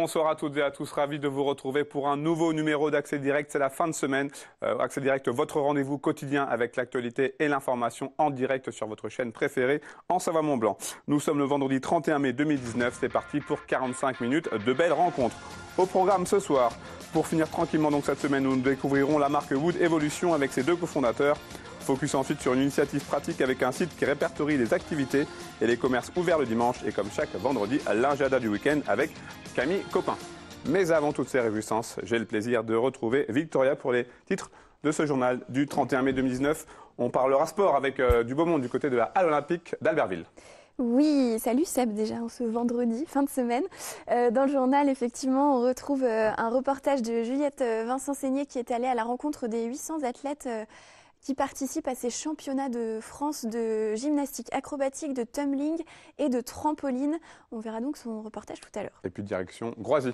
Bonsoir à toutes et à tous. Ravi de vous retrouver pour un nouveau numéro d'Accès Direct. C'est la fin de semaine. Euh, Accès Direct, votre rendez-vous quotidien avec l'actualité et l'information en direct sur votre chaîne préférée en Savoie Mont-Blanc. Nous sommes le vendredi 31 mai 2019. C'est parti pour 45 minutes de belles rencontres. Au programme ce soir, pour finir tranquillement donc cette semaine, nous découvrirons la marque Wood Evolution avec ses deux cofondateurs. Focus ensuite sur une initiative pratique avec un site qui répertorie les activités et les commerces ouverts le dimanche et comme chaque vendredi, l'agenda du week-end avec Camille Copin. Mais avant toutes ces réjouissances, j'ai le plaisir de retrouver Victoria pour les titres de ce journal du 31 mai 2019. On parlera sport avec euh, du beau monde du côté de la Halle Olympique d'Albertville. Oui, salut Seb déjà en ce vendredi, fin de semaine. Euh, dans le journal, effectivement, on retrouve euh, un reportage de Juliette Vincent Seigné qui est allée à la rencontre des 800 athlètes qui participe à ces championnats de France de gymnastique acrobatique, de tumbling et de trampoline. On verra donc son reportage tout à l'heure. Et puis direction Groisy.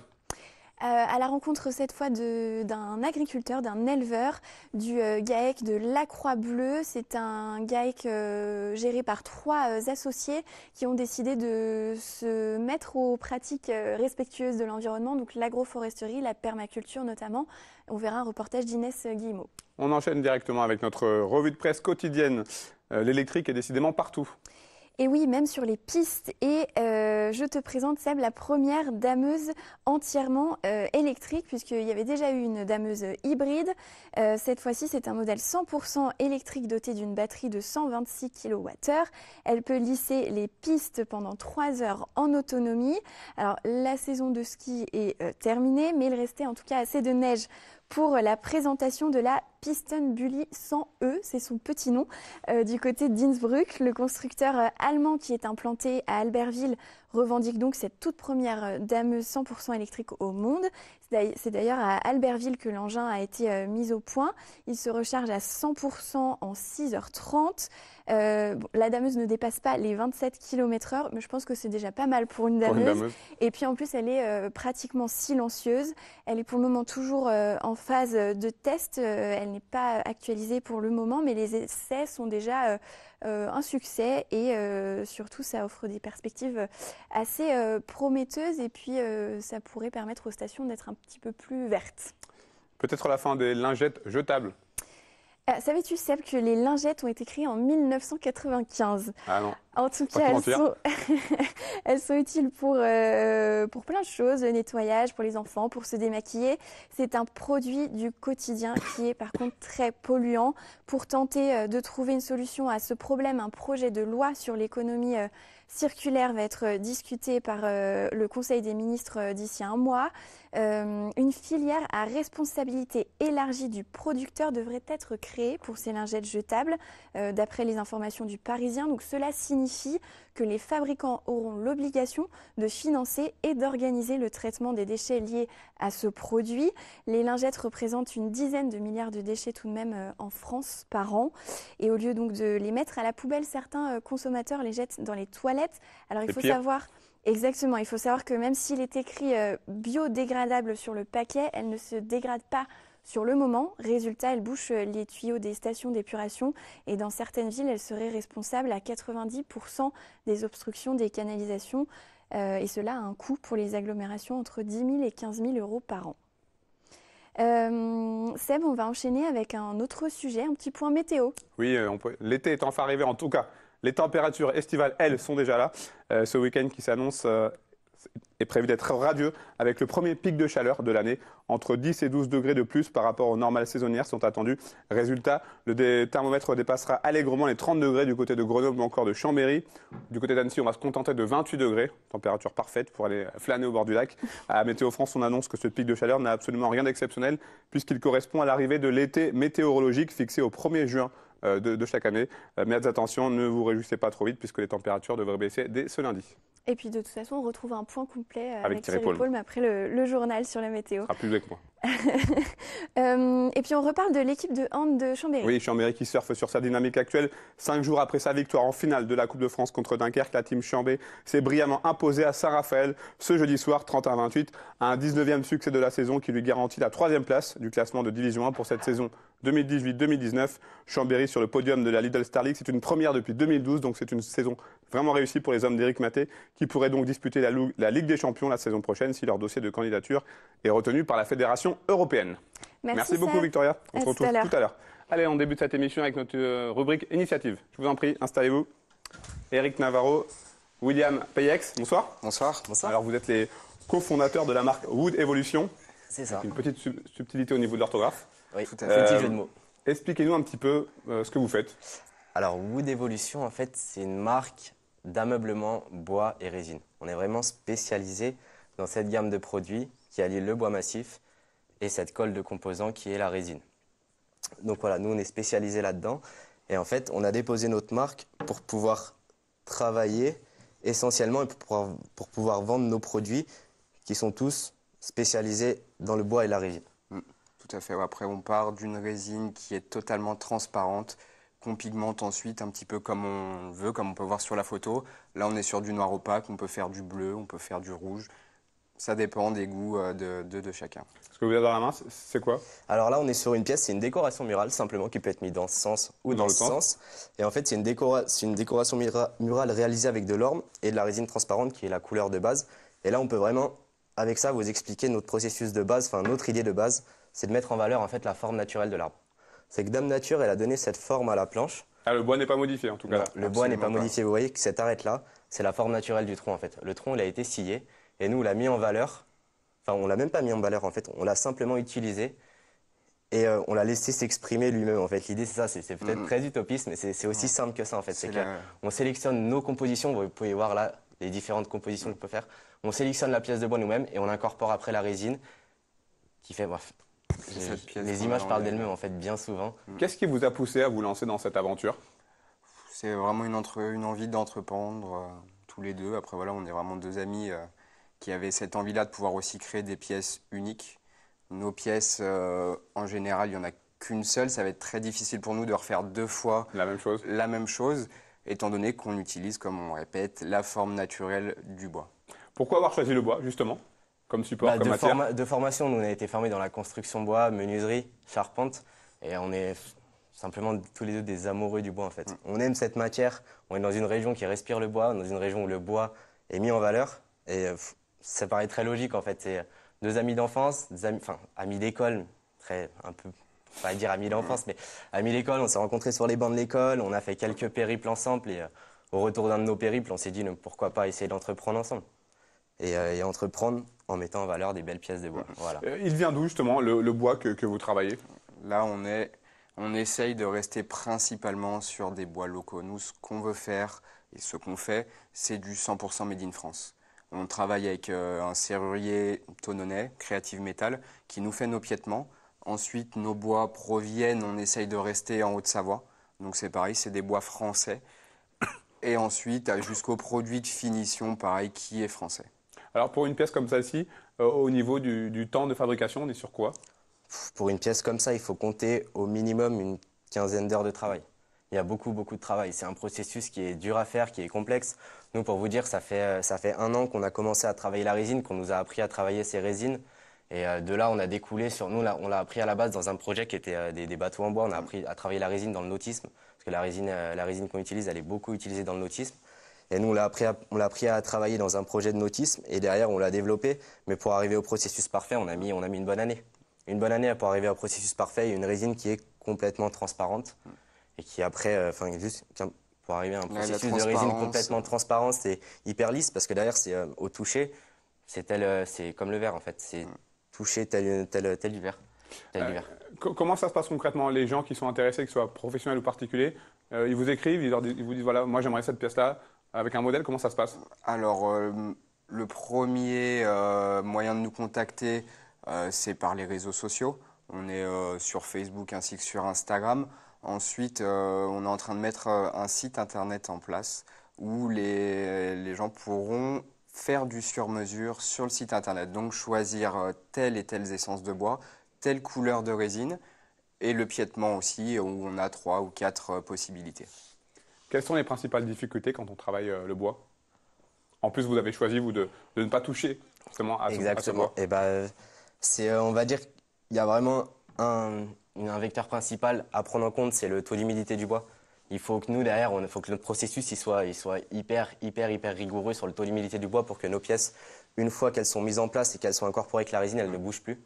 Euh, à la rencontre cette fois d'un agriculteur, d'un éleveur du euh, GAEC de La Croix Bleue. C'est un GAEC euh, géré par trois associés qui ont décidé de se mettre aux pratiques respectueuses de l'environnement, donc l'agroforesterie, la permaculture notamment. On verra un reportage d'Inès Guillemot. On enchaîne directement avec notre revue de presse quotidienne. L'électrique est décidément partout. Et oui, même sur les pistes. Et euh, je te présente, Seb, la première dameuse entièrement euh, électrique, puisqu'il y avait déjà eu une dameuse hybride. Euh, cette fois-ci, c'est un modèle 100% électrique doté d'une batterie de 126 kWh. Elle peut lisser les pistes pendant 3 heures en autonomie. Alors, la saison de ski est terminée, mais il restait en tout cas assez de neige pour la présentation de la Piston Bully 100E, c'est son petit nom, euh, du côté d'Innsbruck. Le constructeur euh, allemand qui est implanté à Albertville revendique donc cette toute première euh, dameuse 100% électrique au monde. C'est d'ailleurs à Albertville que l'engin a été euh, mis au point. Il se recharge à 100% en 6h30. Euh, la dameuse ne dépasse pas les 27 km/h, mais je pense que c'est déjà pas mal pour une, dameuse. Et puis en plus, elle est pratiquement silencieuse. Elle est pour le moment toujours en phase de test. elle n'est pas actualisée pour le moment, mais les essais sont déjà euh, un succès et euh, surtout ça offre des perspectives euh, assez prometteuses et puis ça pourrait permettre aux stations d'être un petit peu plus vertes. Peut-être la fin des lingettes jetables euh, savais-tu, Seb, que les lingettes ont été créées en 1995 ah En tout cas, elles sont... utiles euh, pour, plein de choses, le nettoyage, pour les enfants, pour se démaquiller. C'est un produit du quotidien qui est par contre très polluant. Pour tenter euh, de trouver une solution à ce problème, un projet de loi sur l'économie circulaire va être discuté par le Conseil des ministres d'ici un mois. Euh, une filière à responsabilité élargie du producteur devrait être créée pour ces lingettes jetables, euh, d'après les informations du Parisien. Donc cela signifie que les fabricants auront l'obligation de financer et d'organiser le traitement des déchets liés à ce produit. Les lingettes représentent une dizaine de milliards de déchets tout de même euh, en France par an. Et au lieu donc de les mettre à la poubelle, certains consommateurs les jettent dans les toilettes. Alors il faut savoir Exactement, il faut savoir que même s'il est écrit euh, biodégradable sur le paquet, elle ne se dégrade pas sur le moment. Résultat, elle bouche euh, les tuyaux des stations d'épuration et dans certaines villes, elle serait responsable à 90% des obstructions des canalisations. Euh, et cela a un coût pour les agglomérations entre 10 000 et 15 000 euros par an. Seb, on va enchaîner avec un autre sujet, un petit point météo. Oui, l'été est enfin arrivé en tout cas. Les températures estivales, elles, sont déjà là. Euh, ce week-end qui s'annonce euh, est prévu d'être radieux avec le premier pic de chaleur de l'année. Entre 10 et 12 degrés de plus par rapport aux normales saisonnières sont attendus. Résultat, le thermomètre dépassera allègrement les 30 degrés du côté de Grenoble ou encore de Chambéry. Du côté d'Annecy, on va se contenter de 28 degrés, température parfaite pour aller flâner au bord du lac. À Météo France, on annonce que ce pic de chaleur n'a absolument rien d'exceptionnel puisqu'il correspond à l'arrivée de l'été météorologique fixé au 1er juin euh, de, chaque année. Euh, mais attention, ne vous réjouissez pas trop vite puisque les températures devraient baisser dès ce lundi. Et puis de toute façon, on retrouve un point complet euh, avec, avec Thierry, Paul. après le, journal sur la météo. sera plus avec moi. et puis on reparle de l'équipe de hand de Chambéry. Oui, Chambéry qui surfe sur sa dynamique actuelle. Cinq jours après sa victoire en finale de la Coupe de France contre Dunkerque, la team Chambé s'est brillamment imposée à Saint-Raphaël ce jeudi soir 30 à 28 Un 19e succès de la saison qui lui garantit la troisième place du classement de Division 1 pour cette saison 2018-2019. Chambéry sur le podium de la Lidl Star League, c'est une première depuis 2012, donc c'est une saison vraiment réussie pour les hommes d'Éric Maté, qui pourraient donc disputer la, la Ligue des Champions la saison prochaine si leur dossier de candidature est retenu par la Fédération européenne. Merci, beaucoup, Victoria. On se retrouve tout à l'heure. Allez, on débute cette émission avec notre euh, rubrique initiative. Je vous en prie, installez-vous. Eric Navarro, William Payex, bonsoir. Bonsoir. Bonsoir. Alors, vous êtes les cofondateurs de la marque Wood Evolution. C'est ça. Une petite subtilité au niveau de l'orthographe. Oui, jeu de mots. Euh, expliquez-nous un petit peu euh, ce que vous faites. Alors, Wood Evolution, en fait, c'est une marque d'ameublement bois et résine. On est vraiment spécialisé dans cette gamme de produits qui allie le bois massif et cette colle de composants qui est la résine. Donc voilà, nous on est spécialisé là-dedans et en fait on a déposé notre marque pour pouvoir travailler essentiellement et pour pouvoir, pour pouvoir vendre nos produits qui sont tous spécialisés dans le bois et la résine. Tout à fait. Après, on part d'une résine qui est totalement transparente, qu'on pigmente ensuite un petit peu comme on veut, comme on peut voir sur la photo. Là, on est sur du noir opaque, on peut faire du bleu, on peut faire du rouge. Ça dépend des goûts euh, de, chacun. Ce que vous avez dans la main, c'est quoi Alors là, on est sur une pièce, c'est une décoration murale simplement qui peut être mise dans ce sens ou dans, le sens. Et en fait, c'est une, une, décoration murale réalisée avec de l'orme et de la résine transparente qui est la couleur de base. Et là, on peut vraiment, avec ça, vous expliquer notre processus de base, enfin notre idée de base c'est de mettre en valeur en fait la forme naturelle de l'arbre. C'est que Dame Nature, elle a donné cette forme à la planche. Ah, le bois n'est pas modifié en tout cas. le bois n'est pas, modifié. Vous voyez que cette arête là, c'est la forme naturelle du tronc en fait. Le tronc, il a été scié et nous, on l'a mis en valeur. Enfin, on l'a même pas mis en valeur en fait. On l'a simplement utilisé et euh, on l'a laissé s'exprimer lui-même en fait. L'idée c'est ça, c'est peut-être mm. très utopiste, mais c'est aussi simple que ça en fait. C'est on sélectionne nos compositions. Vous pouvez voir là les différentes compositions qu'on peut faire. On sélectionne la pièce de bois nous-mêmes et on incorpore après la résine qui fait les images parlent d'elles-mêmes en fait bien souvent. Hmm. Qu'est-ce qui vous a poussé à vous lancer dans cette aventure C'est vraiment une, envie d'entreprendre euh, tous les deux. Après voilà, on est vraiment deux amis euh, qui avaient cette envie-là de pouvoir aussi créer des pièces uniques. Nos pièces, euh, en général, il n'y en a qu'une seule. Ça va être très difficile pour nous de refaire deux fois la même chose. La même chose étant donné qu'on utilise, comme on répète, la forme naturelle du bois. Pourquoi avoir choisi le bois, justement bah, support, de formation, on a été formés dans la construction bois, menuiserie, charpente. Et on est simplement tous les deux des amoureux du bois, en fait. Mm. On aime cette matière. On est dans une région qui respire le bois, dans une région où le bois est mis en valeur. Et euh, ça paraît très logique, en fait. C'est euh, deux amis d'enfance, enfin, amis d'école, très un peu pas dire amis d'enfance, mais amis d'école. on s'est rencontrés sur les bancs de l'école, on a fait quelques périples ensemble et euh, au retour d'un de nos périples, on s'est dit pourquoi pas essayer d'entreprendre ensemble. Euh, et, entreprendre en mettant en valeur des belles pièces de bois. Voilà. Euh, il vient d'où justement le, bois que, vous travaillez Là, on, est, on essaye de rester principalement sur des bois locaux. Nous, ce qu'on veut faire et ce qu'on fait, c'est du 100% made in France. On travaille avec euh, un serrurier tononnais, Creative Metal, qui nous fait nos piétements. Ensuite, nos bois proviennent, on essaye de rester en Haute-Savoie. Donc c'est pareil, c'est des bois français. Et ensuite, jusqu'au produit de finition, pareil, qui est français. Alors pour une pièce comme celle-ci, euh, au niveau du, temps de fabrication, on est sur quoi Pour une pièce comme ça, il faut compter au minimum une quinzaine d'heures de travail. Il y a beaucoup, beaucoup de travail. C'est un processus qui est dur à faire, qui est complexe. Nous, pour vous dire, ça fait, euh, ça fait un an qu'on a commencé à travailler la résine, qu'on nous a appris à travailler ces résines. Et euh, de là, on a découlé sur nous, on l'a appris à la base dans un projet qui était des, bateaux en bois. On a appris à travailler la résine dans le nautisme, parce que la résine, la résine qu'on utilise, elle est beaucoup utilisée dans le nautisme. Et nous, on l'a appris, à travailler dans un projet de nautisme et derrière, on l'a développé. Mais pour arriver au processus parfait, on a mis, on a mis une bonne année. Une bonne année pour arriver au processus parfait, une résine qui est complètement transparente et qui après, euh, enfin, juste pour arriver à un processus de résine complètement transparente, c'est hyper lisse parce que derrière, c'est euh, au toucher, euh, c'est comme le verre en fait, c'est mm. toucher touché tel, tel, tel du verre. comment ça se passe concrètement Les gens qui sont intéressés, que ce soit professionnels ou particuliers, ils vous écrivent, ils, ils, vous disent voilà, moi j'aimerais cette pièce-là, avec un modèle, comment ça se passe Alors, euh, le premier euh, moyen de nous contacter, euh, c'est par les réseaux sociaux. On est sur Facebook ainsi que sur Instagram. Ensuite, on est en train de mettre un site internet en place où les, les gens pourront faire du sur-mesure sur le site internet. Donc choisir telle et telle essence de bois, telle couleur de résine et le piétement aussi, où on a trois ou quatre possibilités. Quelles sont les principales difficultés quand on travaille euh, le bois En plus, vous avez choisi, vous, de, ne pas toucher à ce, bois. Eh ben, euh, on va dire qu'il y a vraiment un, vecteur principal à prendre en compte, c'est le taux d'humidité du bois. Il faut que nous, derrière, il faut que notre processus soit, il soit hyper, hyper, hyper rigoureux sur le taux d'humidité du bois pour que nos pièces, une fois qu'elles sont mises en place et qu'elles sont incorporées avec la résine, elles ne bougent plus.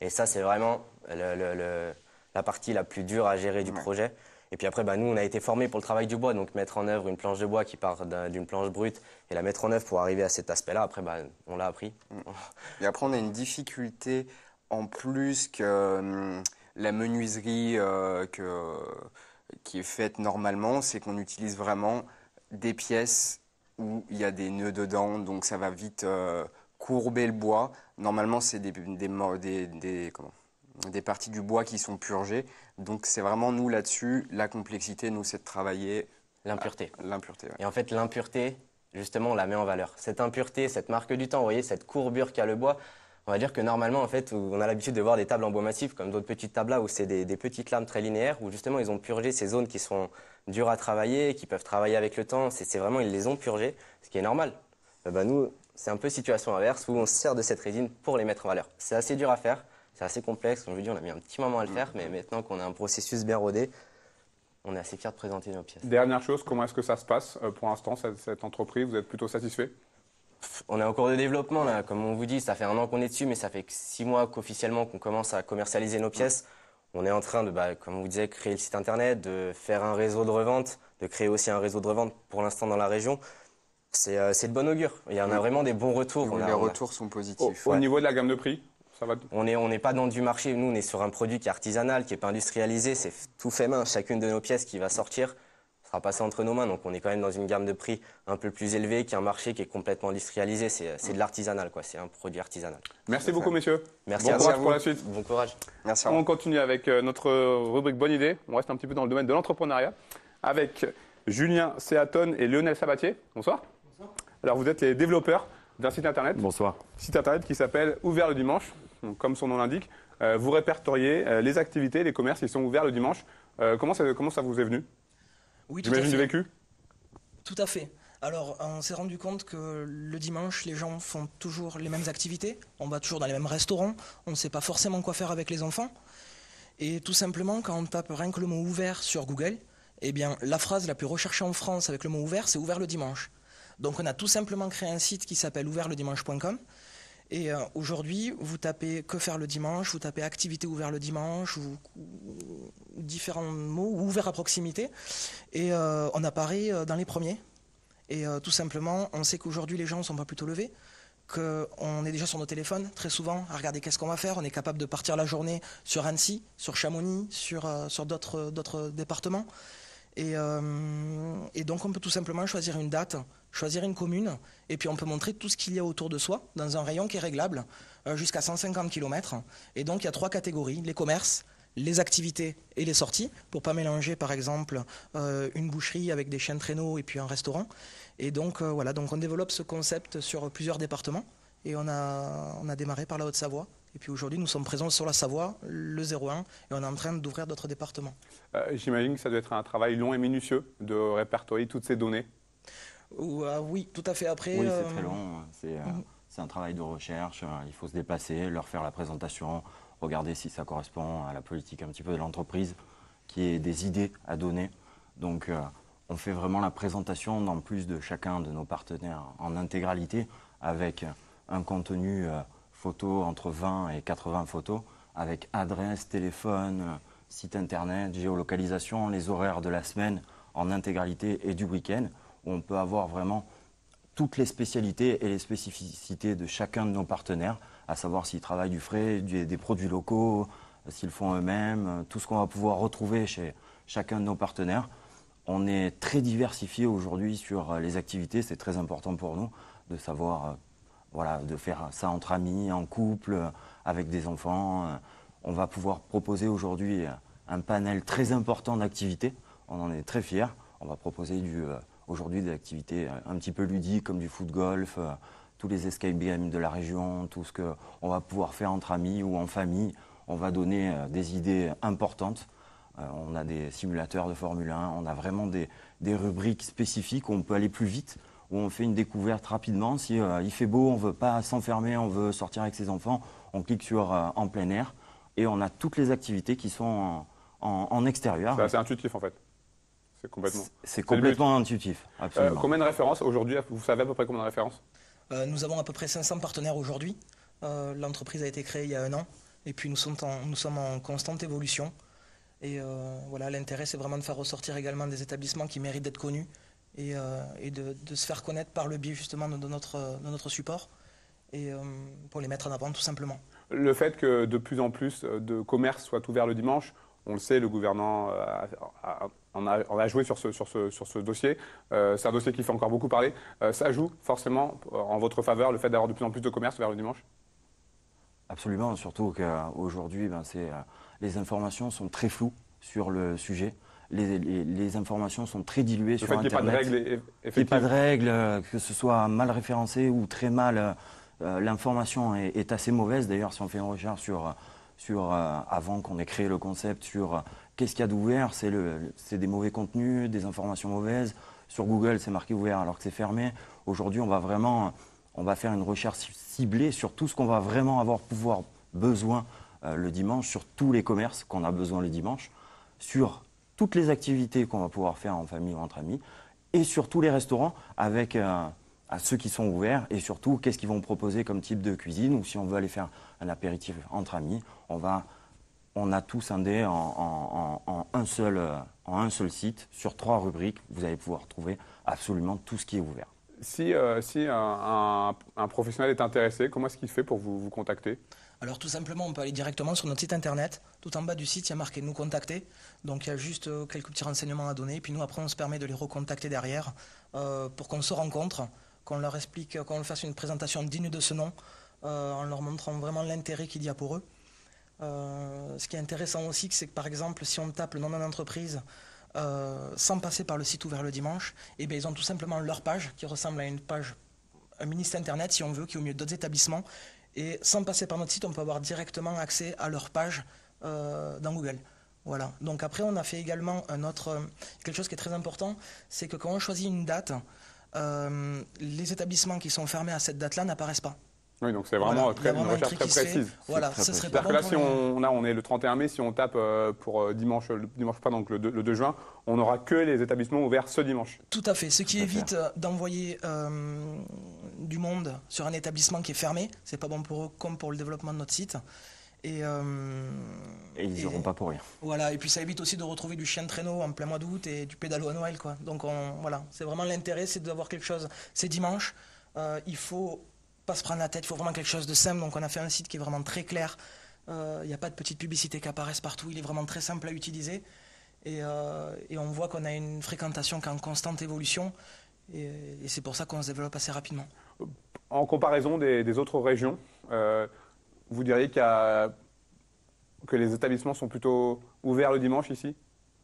Et ça, c'est vraiment la partie la plus dure à gérer du projet. Et puis après, bah, nous, on a été formés pour le travail du bois, donc mettre en œuvre une planche de bois qui part d'une planche brute et la mettre en œuvre pour arriver à cet aspect-là, après, bah, on l'a appris. Et après, on a une difficulté en plus que hum, la menuiserie euh, que, qui est faite normalement, c'est qu'on utilise vraiment des pièces où il y a des nœuds dedans, donc ça va vite euh, courber le bois. Normalement, c'est des, des, des comment des parties du bois qui sont purgées. Donc c'est vraiment nous là-dessus, la complexité, nous, c'est de travailler euh, l'impureté. L'impureté. Et en fait, l'impureté, justement, on la met en valeur. Cette impureté, cette marque du temps, vous voyez, cette courbure qu'a le bois. On va dire que normalement, en fait, on a l'habitude de voir des tables en bois massif, comme d'autres petites tables là, où c'est des, petites lames très linéaires, où justement ils ont purgé ces zones qui sont dures à travailler, qui peuvent travailler avec le temps. C'est vraiment, ils les ont purgées, ce qui est normal. Euh, bah, nous, c'est un peu situation inverse, où on se sert de cette résine pour les mettre en valeur. C'est assez dur à faire, c'est assez complexe, comme je vous dis, on a mis un petit moment à le mm. faire, mais maintenant qu'on a un processus bien rodé, on est assez fiers de présenter nos pièces. Dernière chose, comment est-ce que ça se passe euh, pour l'instant, cette, entreprise Vous êtes plutôt satisfait on est en cours de développement là, comme on vous dit, ça fait un an qu'on est dessus, mais ça fait que six mois qu'officiellement qu'on commence à commercialiser nos pièces. Mm. On est en train de, bah, comme vous disiez, créer le site internet, de faire un réseau de revente, de créer aussi un réseau de revente pour l'instant dans la région. C'est euh, de bonne augure. Il y en a mm. vraiment des bons retours. les retours sont positifs. Oh, au, niveau de la gamme de prix, on n'est pas dans du marché. Nous, on est sur un produit qui est artisanal, qui n'est pas industrialisé. C'est tout fait main. Chacune de nos pièces qui va sortir sera passée entre nos mains. Donc, on est quand même dans une gamme de prix un peu plus élevée qu'un marché qui est complètement industrialisé. C'est de l'artisanal, quoi. C'est un produit artisanal. Merci beaucoup, messieurs. Merci à, vous. pour la suite. Bon courage. Merci. On continue avec euh, notre rubrique Bonne idée. On reste un petit peu dans le domaine de l'entrepreneuriat avec Julien Seaton et Lionel Sabatier. Bonsoir. Bonsoir. Alors, vous êtes les développeurs d'un site internet. Bonsoir. Site internet qui s'appelle Ouvert le dimanche comme son nom l'indique, euh, vous répertoriez euh, les activités, les commerces qui sont ouverts le dimanche. Euh, comment ça, comment, ça, vous est venu Oui, J'imagine vécu Tout à fait. Alors, on s'est rendu compte que le dimanche, les gens font toujours les mêmes activités, on va toujours dans les mêmes restaurants, on ne sait pas forcément quoi faire avec les enfants. Et tout simplement, quand on tape rien que le mot ouvert sur Google, eh bien, la phrase la plus recherchée en France avec le mot ouvert, c'est ouvert le dimanche. Donc, on a tout simplement créé un site qui s'appelle ouvertledimanche.com et euh, aujourd'hui, vous tapez que faire le dimanche, vous tapez activité ouverte le dimanche, ou, différents mots, ou ouvert à proximité, et euh, on apparaît euh, dans les premiers. Et tout simplement, on sait qu'aujourd'hui, les gens ne sont pas plutôt levés qu'on est déjà sur nos téléphones très souvent à regarder qu'est-ce qu'on va faire. On est capable de partir la journée sur Annecy, sur Chamonix, sur d'autres départements. Euh, et, donc on peut tout simplement choisir une date, choisir une commune, et puis on peut montrer tout ce qu'il y a autour de soi dans un rayon qui est réglable euh, jusqu'à 150 km. Et donc il y a trois catégories, les commerces, les activités et les sorties, pour pas mélanger par exemple euh, une boucherie avec des chaînes traîneaux et puis un restaurant. Et donc voilà, donc on développe ce concept sur plusieurs départements, et on a démarré par la Haute-Savoie. Et puis aujourd'hui, nous sommes présents sur la Savoie, le 01, et on est en train d'ouvrir d'autres départements. Euh, j'imagine que ça doit être un travail long et minutieux de répertorier toutes ces données. Euh, oui, tout à fait. Après, oui, euh, c'est très long. Hein. Mhm. C'est un travail de recherche. Il faut se déplacer, leur faire la présentation, regarder si ça correspond à la politique un petit peu de l'entreprise, qui est des idées à donner. Donc, on fait vraiment la présentation dans plus de chacun de nos partenaires en intégralité avec un contenu photos, entre 20 et 80 photos, avec adresse, téléphone, euh, site internet, géolocalisation, les horaires de la semaine en intégralité et du week-end, où on peut avoir vraiment toutes les spécialités et les spécificités de chacun de nos partenaires, à savoir s'ils travaillent du frais, des produits locaux, euh, s'ils font eux-mêmes, euh, tout ce qu'on va pouvoir retrouver chez chacun de nos partenaires. On est très diversifié aujourd'hui sur les activités, c'est très important pour nous de savoir voilà, de faire ça entre amis, en couple, avec des enfants. Euh, on va pouvoir proposer aujourd'hui euh, un panel très important d'activités. On en est très fiers. On va proposer euh, aujourd'hui des activités un petit peu ludiques comme du foot golf, tous les escape games de la région, tout ce qu'on va pouvoir faire entre amis ou en famille. On va donner des idées importantes. On a des simulateurs de Formule 1, on a vraiment des, des rubriques spécifiques où on peut aller plus vite où on fait une découverte rapidement. Si euh, il fait beau, on ne veut pas s'enfermer, on veut sortir avec ses enfants, on clique sur euh, en plein air et on a toutes les activités qui sont en, extérieur. C'est intuitif en fait. C'est complètement. intuitif. Euh, absolument. combien de références aujourd'hui Vous savez à peu près combien de références Nous avons à peu près 500 partenaires aujourd'hui. L'entreprise a été créée il y a un an et puis nous sommes en, nous sommes en constante évolution. Et voilà, l'intérêt c'est vraiment de faire ressortir également des établissements qui méritent d'être connus et, euh, de, se faire connaître par le biais justement de, notre, de notre support et euh, pour les mettre en avant tout simplement. Le fait que de plus en plus de commerces soient ouverts le dimanche, on le sait, le gouvernement en euh, a, a, joué sur ce, sur ce, sur ce dossier. c'est un dossier qui fait encore beaucoup parler. ça joue forcément en votre faveur le fait d'avoir de plus en plus de commerces vers le dimanche Absolument, surtout qu'aujourd'hui, ben, les informations sont très floues sur le sujet les, informations sont très diluées sur fait Internet. Il n'y a pas de règles. Euh, que ce soit mal référencé ou très mal. Euh, euh, l'information est, assez mauvaise. D'ailleurs, si on fait une recherche sur, sur avant qu'on ait créé le concept, sur qu'est-ce qu'il y a d'ouvert, c'est des mauvais contenus, des informations mauvaises. Sur Google, c'est marqué ouvert alors que c'est fermé. Aujourd'hui, on va vraiment, on va faire une recherche ciblée sur tout ce qu'on va vraiment avoir pouvoir besoin le dimanche, sur tous les commerces qu'on a besoin le dimanche, sur toutes les activités qu'on va pouvoir faire en famille ou entre amis, et surtout les restaurants avec euh, à ceux qui sont ouverts, et surtout qu'est-ce qu'ils vont proposer comme type de cuisine, ou si on veut aller faire un apéritif entre amis, on, va, on a tout scindé en, en, un seul, euh, en un seul site, sur trois rubriques, vous allez pouvoir trouver absolument tout ce qui est ouvert. Si, euh, si un, un, professionnel est intéressé, comment est-ce qu'il fait pour vous, vous contacter alors tout simplement, on peut aller directement sur notre site internet. Tout en bas du site, il y a marqué nous contacter. Donc il y a juste euh, quelques petits renseignements à donner. Et Puis nous, après, on se permet de les recontacter derrière euh, pour qu'on se rencontre, qu'on leur explique, qu'on leur fasse une présentation digne de ce nom, euh, en leur montrant vraiment l'intérêt qu'il y a pour eux. ce qui est intéressant aussi, c'est que par exemple, si on tape le nom d'une entreprise, sans passer par le site ouvert le dimanche, et eh bien ils ont tout simplement leur page qui ressemble à une page, un ministre internet si on veut, qui au mieux d'autres établissements et sans passer par notre site, on peut avoir directement accès à leur page euh, dans Google. Voilà. Donc après, on a fait également un autre euh, quelque chose qui est très important, c'est que quand on choisit une date, euh, les établissements qui sont fermés à cette date-là n'apparaissent pas. Oui, donc c'est vraiment, une recherche très précise. Voilà, ça serait pas bon là, si on, là, on est le 31 mai, si on tape euh, pour euh, dimanche, le, dimanche pas, donc le 2, juin, on n'aura que les établissements ouverts ce dimanche. Tout à fait, ce qui évite euh, d'envoyer du monde sur un établissement qui est fermé. C'est pas bon pour eux comme pour le développement de notre site. Et, ils n'auront pas pour rien. Voilà, et puis ça évite aussi de retrouver du chien de traîneau en plein mois d'août et du pédalo à Noël. Quoi. Donc voilà, c'est vraiment l'intérêt, c'est d'avoir quelque chose. C'est dimanche, il faut se prendre la tête, il faut vraiment quelque chose de simple. Donc on a fait un site qui est vraiment très clair. Il euh, n'y a pas de petites publicités qui apparaissent partout. Il est vraiment très simple à utiliser. Et, euh, on voit qu'on a une fréquentation qui est en constante évolution. Et, c'est pour ça qu'on se développe assez rapidement. En comparaison des, autres régions, euh, vous diriez que les établissements sont plutôt ouverts le dimanche ici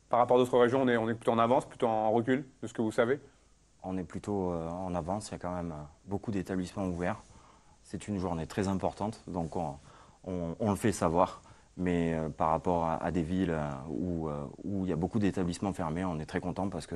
Par rapport à d'autres régions, on est, on est, plutôt en avance, plutôt en recul de ce que vous savez On est plutôt en avance, il y a quand même beaucoup d'établissements ouverts c'est une journée très importante, donc on, le fait savoir. Mais euh, par rapport à, des villes euh, euh, où, il y a beaucoup d'établissements fermés, on est très content parce que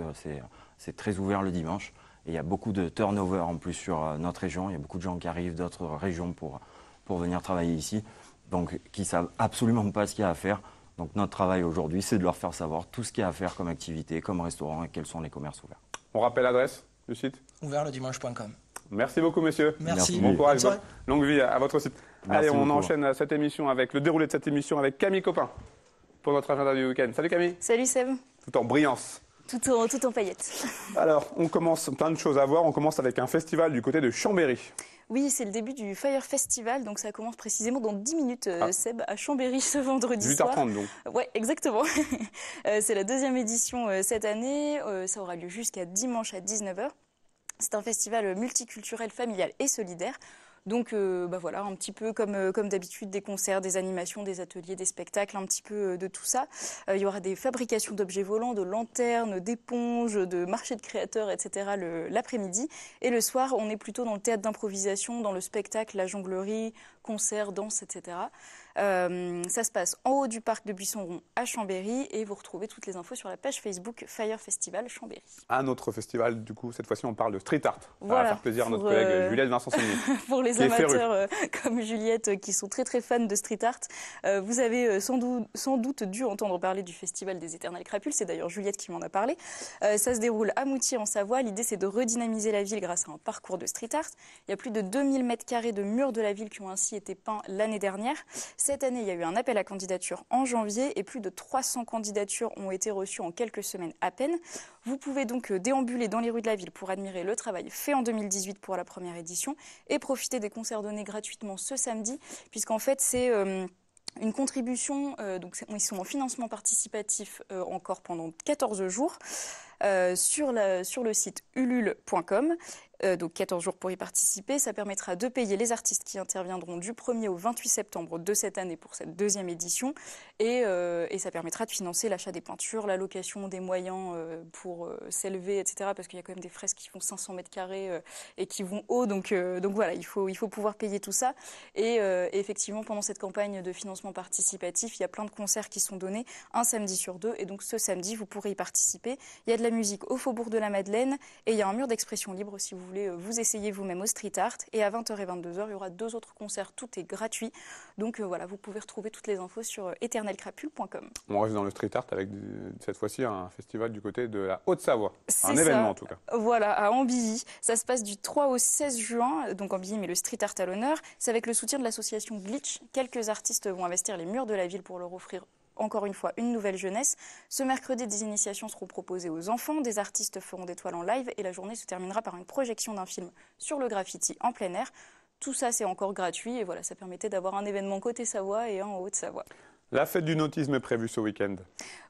c'est très ouvert le dimanche. Et il y a beaucoup de turnover en plus sur notre région. Il y a beaucoup de gens qui arrivent d'autres régions pour, pour venir travailler ici, donc qui ne savent absolument pas ce qu'il y a à faire. Donc notre travail aujourd'hui, c'est de leur faire savoir tout ce qu'il y a à faire comme activité, comme restaurant et quels sont les commerces ouverts. On rappelle l'adresse du site Ouvertledimanche.com. Merci beaucoup, monsieur. Merci. Bon courage. Longue vie à votre site. Allez, on enchaîne cette émission avec le déroulé de cette émission avec Camille Copin pour notre agenda du week-end. Salut Camille. Salut Seb. Tout en brillance. Tout en, tout paillettes. Alors, on commence plein de choses à voir. On commence avec un festival du côté de Chambéry. Oui, c'est le début du Fire Festival, donc ça commence précisément dans 10 minutes, euh, ah. Seb, à Chambéry ce vendredi 8h30 soir. donc. Oui, exactement. Euh, c'est la deuxième édition euh, cette année, ça aura lieu jusqu'à dimanche à 19h. C'est un festival multiculturel, familial et solidaire. Donc euh, bah voilà, un petit peu comme, euh, comme d'habitude, des concerts, des animations, des ateliers, des spectacles, un petit peu euh, de tout ça. il y aura des fabrications d'objets volants, de lanternes, d'éponges, de marchés de créateurs, etc. l'après-midi. Et le soir, on est plutôt dans le théâtre d'improvisation, dans le spectacle, la jonglerie, concerts, danse, etc. Euh, ça se passe en haut du parc de Buisson-Rond à Chambéry et vous retrouvez toutes les infos sur la page Facebook Fire Festival Chambéry. Un autre festival, du coup, cette fois-ci on parle de street art. Voilà. va faire plaisir à notre collègue euh, Juliette Vincent Pour les amateurs euh, comme Juliette qui sont très très fans de street art, vous avez sans, sans, doute dû entendre parler du Festival des éternelles Crapules. C'est d'ailleurs Juliette qui m'en a parlé. ça se déroule à Moutier en Savoie. L'idée c'est de redynamiser la ville grâce à un parcours de street art. Il y a plus de 2000 mètres carrés de murs de la ville qui ont ainsi été peints l'année dernière. Cette année, il y a eu un appel à candidature en janvier et plus de 300 candidatures ont été reçues en quelques semaines à peine. Vous pouvez donc euh, déambuler dans les rues de la ville pour admirer le travail fait en 2018 pour la première édition et profiter des concerts donnés gratuitement ce samedi, puisqu'en fait, c'est... Euh, une contribution, euh, donc ils sont en financement participatif encore pendant 14 jours sur, sur le site ulule.com euh, donc 14 jours pour y participer. Ça permettra de payer les artistes qui interviendront du 1er au 28 septembre de cette année pour cette deuxième édition. Euh, et, ça permettra de financer l'achat des peintures, la location des moyens euh, pour s'élever, etc. Parce qu'il y a quand même des fresques qui font 500 mètres carrés et qui vont haut. Donc, donc voilà, il faut, il faut pouvoir payer tout ça. Et, et effectivement, pendant cette campagne de financement participatif, il y a plein de concerts qui sont donnés un samedi sur deux. Et donc ce samedi, vous pourrez y participer. Il y a de la musique au Faubourg de la Madeleine et il y a un mur d'expression libre si vous voulez euh, vous essayer vous-même au street art. Et à 20h et 22h, il y aura deux autres concerts, tout est gratuit. Donc euh, voilà, vous pouvez retrouver toutes les infos sur euh, éternelcrapule.com. On reste dans le street art avec cette fois-ci un festival du côté de la Haute-Savoie. Un événement en tout cas. Voilà, à Ambilly. Ça se passe du 3 au 16 juin, donc Ambilly met le street art à l'honneur. C'est avec le soutien de l'association Glitch. Quelques artistes vont investir les murs de la ville pour leur offrir encore une fois une nouvelle jeunesse. Ce mercredi, des initiations seront proposées aux enfants, des artistes feront des toiles en live et la journée se terminera par une projection d'un film sur le graffiti en plein air. Tout ça, c'est encore gratuit et voilà, ça permettait d'avoir un événement côté Savoie et un en Haute-Savoie. La fête du nautisme est prévue ce week-end.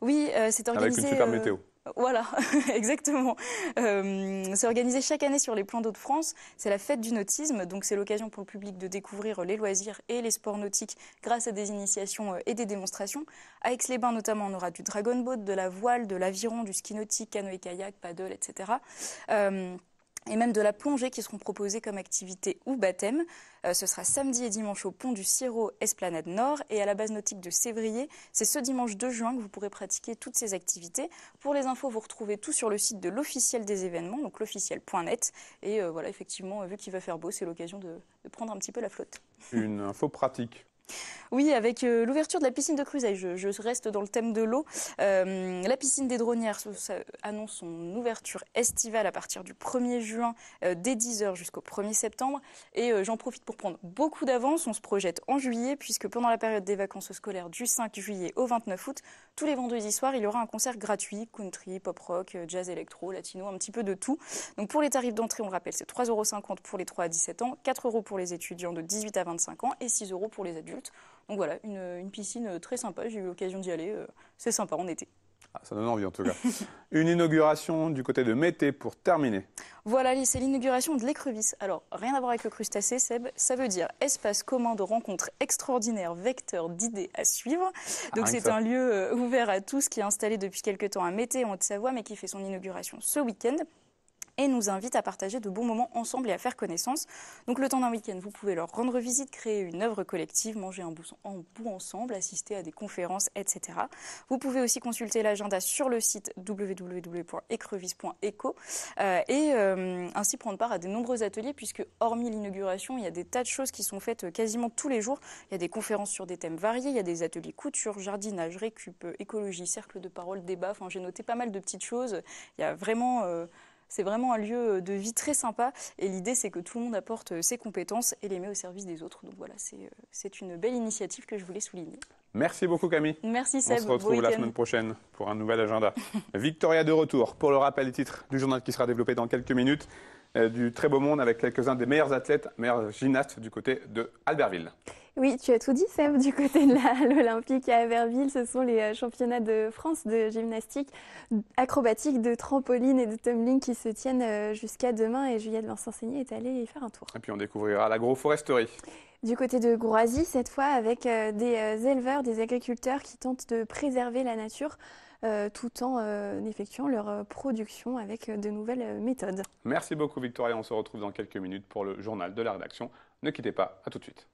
Oui, euh, c'est organisé. Avec une super euh, météo. Voilà, exactement. c'est euh, organisé chaque année sur les plans d'eau de France. C'est la fête du nautisme, donc c'est l'occasion pour le public de découvrir les loisirs et les sports nautiques grâce à des initiations euh, et des démonstrations. À Aix-les-Bains notamment, on aura du dragon boat, de la voile, de l'aviron, du ski nautique, canoë-kayak, paddle, etc et même de la plongée qui seront proposées comme activité ou baptême. Euh, ce sera samedi et dimanche au pont du Siro Esplanade Nord, et à la base nautique de Sévrier. C'est ce dimanche 2 juin que vous pourrez pratiquer toutes ces activités. Pour les infos, vous retrouvez tout sur le site de l'officiel des événements, donc l'officiel.net. Et euh, voilà, effectivement, euh, vu qu'il va faire beau, c'est l'occasion de prendre un petit peu la flotte. Une info pratique. Oui, avec euh, l'ouverture de la piscine de Cruzeil, je, reste dans le thème de l'eau. Euh, la piscine des Dronnières annonce son ouverture estivale à partir du 1er juin, euh, dès 10h jusqu'au 1er septembre. Et j'en profite pour prendre beaucoup d'avance. On se projette en juillet, puisque pendant la période des vacances scolaires du 5 juillet au 29 août, tous les vendredis soirs, il y aura un concert gratuit, country, pop rock, jazz électro, latino, un petit peu de tout. Donc pour les tarifs d'entrée, on rappelle, c'est 3,50 euros pour les 3 à 17 ans, 4 euros pour les étudiants de 18 à 25 ans et 6 euros pour les adultes donc voilà, une, piscine euh, très sympa, j'ai eu l'occasion d'y aller, euh, c'est sympa en été. Ah, ça donne envie en tout cas. une inauguration du côté de Mété pour terminer. Voilà, c'est l'inauguration de l'écrevisse. Alors, rien à voir avec le crustacé, Seb. Ça veut dire espace commun de rencontres extraordinaires, vecteur d'idées à suivre. Ah, Donc, c'est un lieu euh, ouvert à tous qui est installé depuis quelques temps à Mété en Haute-Savoie, mais qui fait son inauguration ce week-end et nous invite à partager de bons moments ensemble et à faire connaissance. Donc le temps d'un week-end, vous pouvez leur rendre visite, créer une œuvre collective, manger un bout, en bout ensemble, assister à des conférences, etc. Vous pouvez aussi consulter l'agenda sur le site www.écrevisse.eco euh, et euh, ainsi prendre part à de nombreux ateliers puisque hormis l'inauguration, il y a des tas de choses qui sont faites euh, quasiment tous les jours. Il y a des conférences sur des thèmes variés, il y a des ateliers couture, jardinage, récup, écologie, cercle de parole, débat. Enfin, j'ai noté pas mal de petites choses. Il y a vraiment c'est vraiment un lieu euh, de vie très sympa et l'idée c'est que tout le monde apporte euh, ses compétences et les met au service des autres. Donc voilà, c'est euh, une belle initiative que je voulais souligner. Merci beaucoup Camille. Merci Seb. On se retrouve la semaine prochaine pour un nouvel agenda. Victoria de retour pour le rappel des titres du journal qui sera développé dans quelques minutes du très beau monde avec quelques-uns des meilleurs athlètes, meilleurs gymnastes du côté de Albertville. Oui, tu as tout dit, Seb, du côté de l'Olympique à Averville. Ce sont les euh, championnats de France de gymnastique acrobatique, de trampoline et de tumbling qui se tiennent euh, jusqu'à demain. Et Juliette vincent Seigné est allée y faire un tour. Et puis on découvrira l'agroforesterie. Du côté de Groisy, cette fois, avec euh, des éleveurs, des agriculteurs qui tentent de préserver la nature. tout en effectuant leur production avec de nouvelles méthodes. Merci beaucoup Victoria, on se retrouve dans quelques minutes pour le journal de la rédaction. Ne quittez pas, à tout de suite.